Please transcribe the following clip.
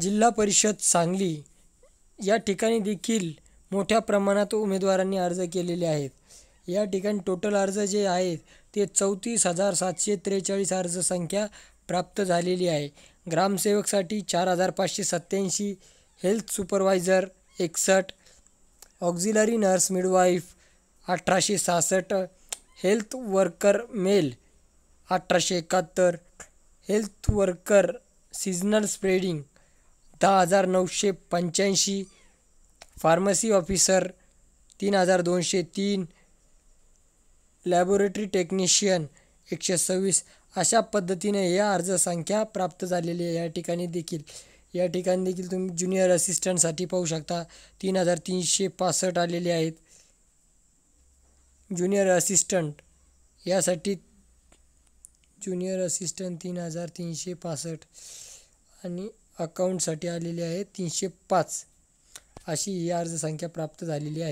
जिल्हा परिषद सांगली या ठिकाणी देखील मोठ्या प्रमाणात उमेदवारांनी अर्ज केलेले आहेत या ठिकाणी टोटल अर्ज जे आहेत ते चौतीस हजार सातशे त्रेचाळीस संख्या प्राप्त झालेली आहे ग्रामसेवकसाठी चार हजार पाचशे सत्त्याऐंशी हेल्थ सुपरवायझर एकसष्ट ऑक्झिलरी नर्स मिडवाईफ अठराशे सहासष्ट हेल्थ वर्कर मेल अठराशे एकाहत्तर हेल्थ वर्कर सीजनल स्प्रेडिंग दहा हजार नऊशे पंच्याऐंशी फार्मसी ऑफिसर तीन हजार दोनशे तीन लॅबोरेटरी टेक्निशियन एकशे सव्वीस अशा पद्धतीने या अर्ज संख्या प्राप्त झालेली आहे या ठिकाणी देखील या ठिकाणी देखील तुम्ही ज्युनियर असिस्टंटसाठी पाहू शकता तीन हजार तीनशे पासष्ट आलेले आहेत ज्युनियर असिस्टंट यासाठी ज्युनियर असिस्टंट तीन हजार तीनशे पासष्ट आणि अकाऊंटसाठी आलेली आहे तीनशे पाच अशी ही संख्या प्राप्त झालेली आहे